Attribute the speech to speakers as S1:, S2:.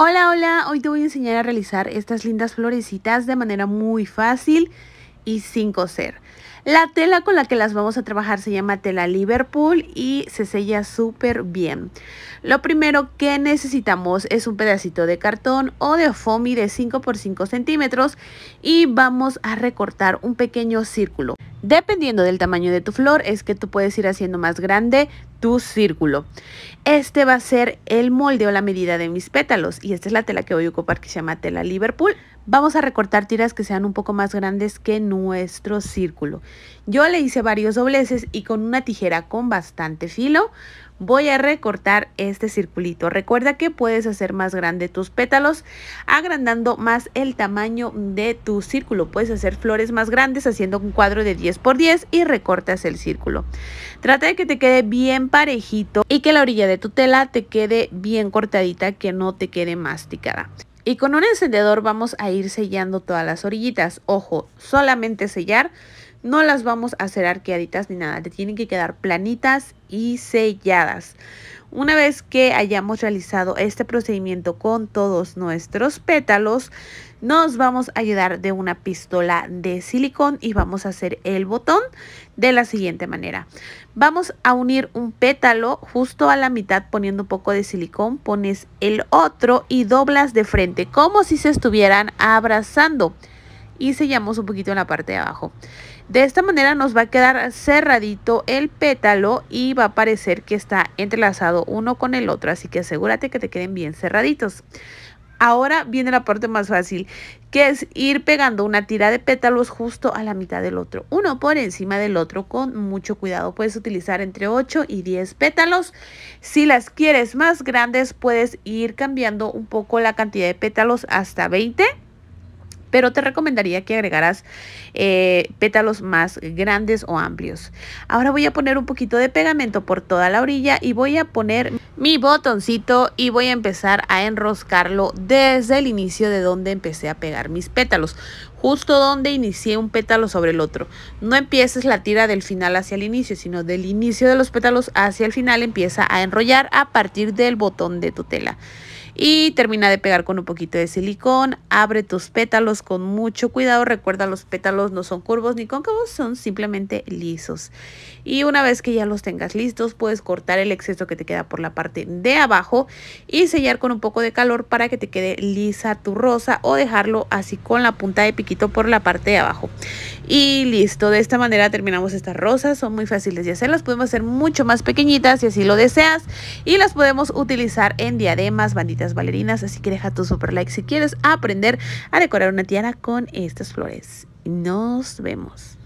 S1: Hola, hola, hoy te voy a enseñar a realizar estas lindas florecitas de manera muy fácil y sin coser. La tela con la que las vamos a trabajar se llama tela Liverpool y se sella súper bien. Lo primero que necesitamos es un pedacito de cartón o de foamy de 5 por 5 centímetros y vamos a recortar un pequeño círculo. Dependiendo del tamaño de tu flor es que tú puedes ir haciendo más grande tu círculo. Este va a ser el molde o la medida de mis pétalos y esta es la tela que voy a ocupar que se llama tela Liverpool. Vamos a recortar tiras que sean un poco más grandes que nuestro círculo. Yo le hice varios dobleces y con una tijera con bastante filo voy a recortar este circulito. Recuerda que puedes hacer más grande tus pétalos agrandando más el tamaño de tu círculo. Puedes hacer flores más grandes haciendo un cuadro de 10 por 10 y recortas el círculo. Trata de que te quede bien parejito y que la orilla de tu tela te quede bien cortadita, que no te quede masticada. Y con un encendedor vamos a ir sellando todas las orillitas. Ojo, solamente sellar no las vamos a hacer arqueaditas ni nada, te tienen que quedar planitas y selladas. Una vez que hayamos realizado este procedimiento con todos nuestros pétalos, nos vamos a ayudar de una pistola de silicón y vamos a hacer el botón de la siguiente manera. Vamos a unir un pétalo justo a la mitad poniendo un poco de silicón, pones el otro y doblas de frente como si se estuvieran abrazando y sellamos un poquito en la parte de abajo. De esta manera nos va a quedar cerradito el pétalo y va a parecer que está entrelazado uno con el otro, así que asegúrate que te queden bien cerraditos. Ahora viene la parte más fácil, que es ir pegando una tira de pétalos justo a la mitad del otro, uno por encima del otro con mucho cuidado. Puedes utilizar entre 8 y 10 pétalos. Si las quieres más grandes, puedes ir cambiando un poco la cantidad de pétalos hasta 20 pero te recomendaría que agregaras eh, pétalos más grandes o amplios. Ahora voy a poner un poquito de pegamento por toda la orilla y voy a poner mi botoncito y voy a empezar a enroscarlo desde el inicio de donde empecé a pegar mis pétalos justo donde inicié un pétalo sobre el otro. No empieces la tira del final hacia el inicio, sino del inicio de los pétalos hacia el final empieza a enrollar a partir del botón de tu tela y termina de pegar con un poquito de silicón. Abre tus pétalos con mucho cuidado. Recuerda, los pétalos no son curvos ni cóncavos, son simplemente lisos. Y una vez que ya los tengas listos, puedes cortar el exceso que te queda por la parte de abajo y sellar con un poco de calor para que te quede lisa tu rosa o dejarlo así con la punta de piquito por la parte de abajo. Y listo, de esta manera terminamos estas rosas. Son muy fáciles de hacer, las podemos hacer mucho más pequeñitas si así lo deseas y las podemos utilizar en diademas, banditas las así que deja tu super like si quieres aprender a decorar una tiara con estas flores. Nos vemos.